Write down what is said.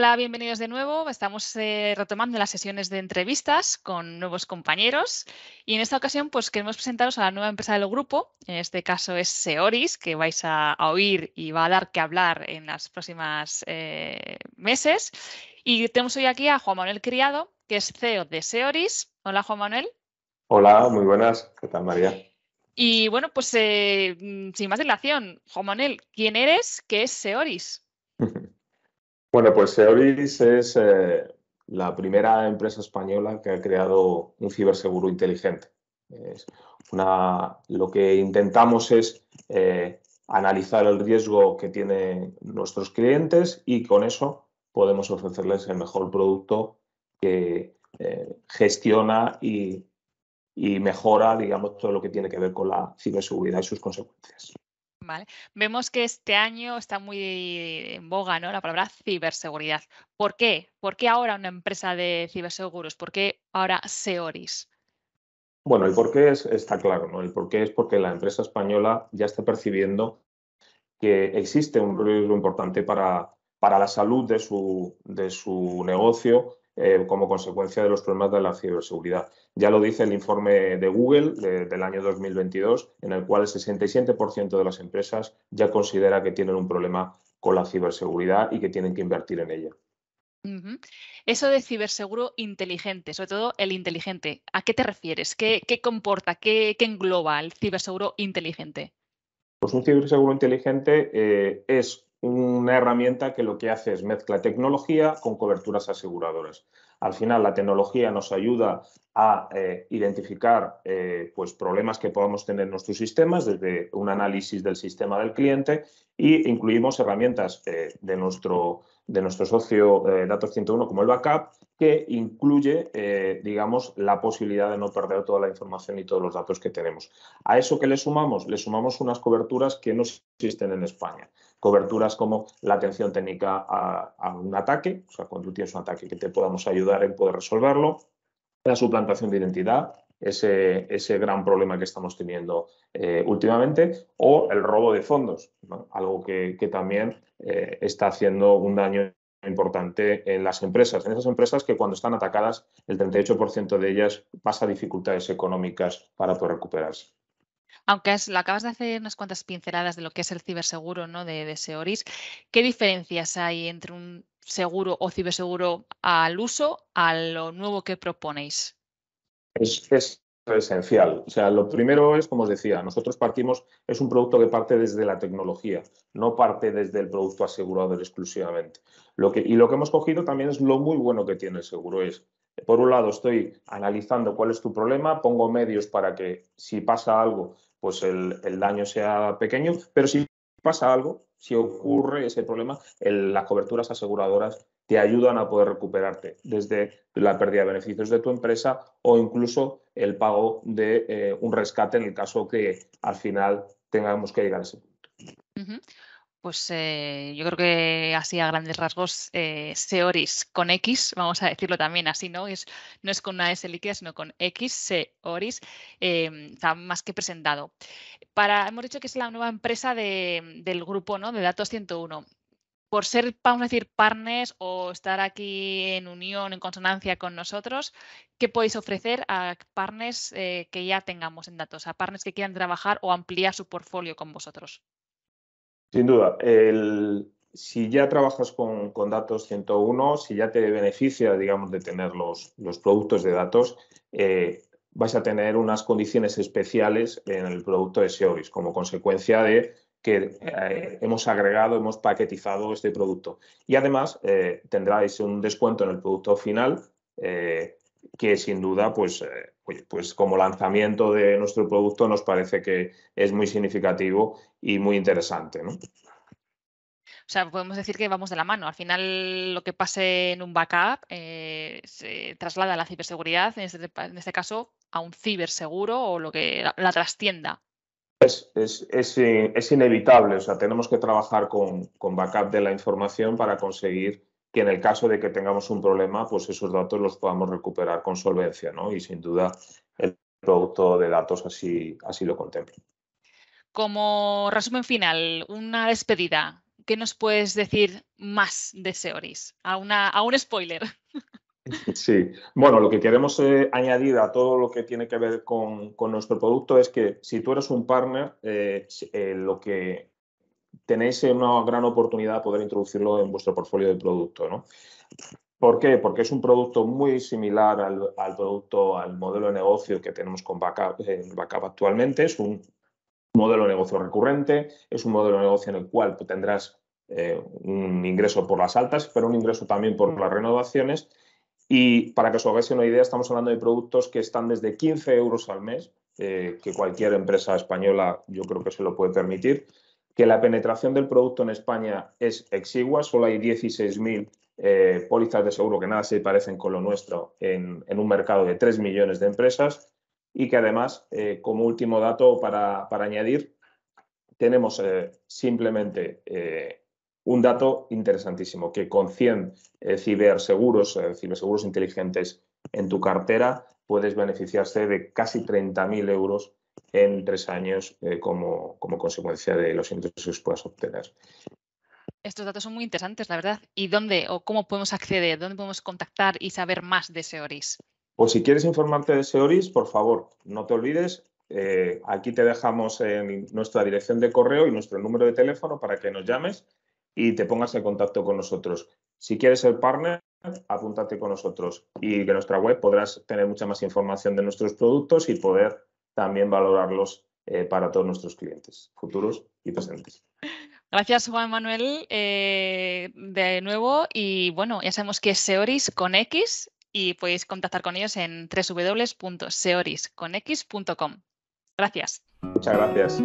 Hola, bienvenidos de nuevo. Estamos eh, retomando las sesiones de entrevistas con nuevos compañeros y en esta ocasión pues queremos presentaros a la nueva empresa del grupo. En este caso es Seoris, que vais a, oír y va a dar que hablar en las próximas eh, meses. Y tenemos hoy aquí a Juan Manuel Criado, que es CEO de Seoris. Hola, Juan Manuel. Hola, muy buenas. ¿Qué tal, María? Y bueno, pues eh, mm, sin más dilación, Juan Manuel, ¿quién eres? ¿Qué es Seoris? Bueno, pues Seoris es eh, la primera empresa española que ha creado un ciberseguro inteligente. lo que intentamos es eh, analizar el riesgo que tienen nuestros clientes y con eso podemos ofrecerles el mejor producto que eh, gestiona y, y mejora, digamos, todo lo que tiene que ver con la ciberseguridad y sus consecuencias. Vemos que este año está muy en boga ¿no? la palabra ciberseguridad. ¿Por qué? ¿Por qué ahora una empresa de ciberseguros? ¿Por qué ahora Seoris? Bueno, el por qué está claro, ¿no? El por qué es porque la empresa española ya está percibiendo que existe un riesgo importante para, la salud su, de su negocio eh, como consecuencia de los problemas de la ciberseguridad. Ya lo dice el informe de Google del año 2022, en el cual el 67% de las empresas ya considera que tienen un problema con la ciberseguridad y que tienen que invertir en ella. Eso de ciberseguro inteligente, sobre todo el inteligente, ¿a qué te refieres? ¿Qué, comporta, qué, engloba el ciberseguro inteligente? Pues un ciberseguro inteligente eh, es una herramienta que lo que hace es mezcla tecnología con coberturas aseguradoras. Al final, la tecnología nos ayuda a eh, identificar eh, pues, problemas que podamos tener en nuestros sistemas desde un análisis del sistema del cliente e incluimos herramientas eh, de nuestro de nuestro socio eh, Datos 101 como el backup, que incluye, eh, digamos, la posibilidad de no perder toda la información y todos los datos que tenemos. ¿A eso que le sumamos? Le sumamos unas coberturas que no existen en España. Coberturas como la atención técnica a, a un ataque, o sea, cuando tú tienes un ataque que te podamos ayudar en poder resolverlo, la suplantación de identidad, ese, gran problema que estamos teniendo eh, últimamente, o el robo de fondos, algo que, también eh, está haciendo un daño importante en las empresas, en esas empresas que cuando están atacadas, el 38% de ellas pasa dificultades económicas para poder recuperarse. Aunque lo acabas de hacer unas cuantas pinceladas de lo que es el ciberseguro ¿no? de, de Seoris, ¿qué diferencias hay entre un seguro o ciberseguro al uso a lo nuevo que proponéis? Es, esencial. O sea, lo primero es, como os decía, nosotros partimos, es un producto que parte desde la tecnología, no parte desde el producto asegurador exclusivamente. Lo que, y lo que hemos cogido también es lo muy bueno que tiene el seguro, es por un lado, estoy analizando cuál es tu problema, pongo medios para que si pasa algo, pues el, el, daño sea pequeño, pero si pasa algo, si ocurre ese problema, las coberturas aseguradoras te ayudan a poder recuperarte desde la pérdida de beneficios de tu empresa o incluso el pago de eh, un rescate en el caso que al final tengamos que llegar a ese punto pues eh, yo creo que así a grandes rasgos, eh, Seoris con X, vamos a decirlo también así, ¿no? Es, no es con una S líquida, sino con X, Seoris, em, está más que presentado. Para, hemos dicho que es la nueva empresa de, del grupo, ¿no? De Datos 101. Por ser, vamos a decir, partners o estar aquí en unión, en consonancia con nosotros, ¿qué podéis ofrecer a partners eh, que ya tengamos en datos, a partners que quieran trabajar o ampliar su portfolio con vosotros? Sin duda. si ya trabajas con, datos 101, si ya te beneficia, digamos, de tener los, productos de datos, eh, vas a tener unas condiciones especiales en el producto de SEOIS como consecuencia de que eh, hemos agregado, hemos paquetizado este producto. Y además eh, tendráis un descuento en el producto final que sin duda, pues, eh, pues, pues como lanzamiento de nuestro producto nos parece que es muy significativo y muy interesante. ¿no? O sea, podemos decir que vamos de la mano. Al final, lo que pase en un backup eh, se traslada a la ciberseguridad, este en este, caso, a un ciberseguro o lo que la, trastienda. Es, eh, es, inevitable, o sea, tenemos que trabajar con, con, backup de la información para conseguir que en el caso de que tengamos un problema, pues esos datos los podamos recuperar con solvencia, ¿no? Y sin duda el producto de datos así, así lo contempla. Como resumen final, una despedida. ¿Qué nos puedes decir más de Seoris? A, una, a un spoiler. Sí, bueno, lo que queremos eh, añadir a todo lo que tiene que ver con, con, nuestro producto es que si tú eres un partner, eh, eh, lo que tenéis una gran oportunidad de poder introducirlo en vuestro portfolio de producto. ¿no? ¿Por qué? Porque es un producto muy similar al, producto, al modelo de negocio que tenemos con Backup, actualmente. Es un modelo de negocio recurrente, es un modelo de negocio en el cual tendrás eh, un ingreso por las altas, pero un ingreso también por las renovaciones. Y para que os hagáis una idea, estamos hablando de productos que están desde 15 euros al mes, eh, que cualquier empresa española yo creo que se lo puede permitir, que la penetración del producto en España es exigua, solo hay 16.000 eh, pólizas de seguro que nada se parecen con lo nuestro en, un mercado de 3 millones de empresas y que además, eh, como último dato para, añadir, tenemos eh, simplemente un dato interesantísimo, que con 100 ciberseguros, ciberseguros inteligentes en tu cartera, puedes beneficiarse de casi 30.000 euros en tres años eh, como, consecuencia de los ingresos que puedas obtener. Estos datos son muy interesantes, la verdad. ¿Y dónde o cómo podemos acceder? ¿Dónde podemos contactar y saber más de SEORIS? Pues si quieres informarte de SEORIS, por favor, no te olvides. Eh, aquí te dejamos en nuestra dirección de correo y nuestro número de teléfono para que nos llames y te pongas en contacto con nosotros. Si quieres ser partner, apúntate con nosotros y en nuestra web podrás tener mucha más información de nuestros productos y poder también valorarlos eh, para todos nuestros clientes, futuros y presentes. Gracias, Juan Manuel, eh, de nuevo. Y bueno, ya sabemos que es Seoris con X y podéis contactar con ellos en www.seorisconx.com. Gracias. Muchas gracias.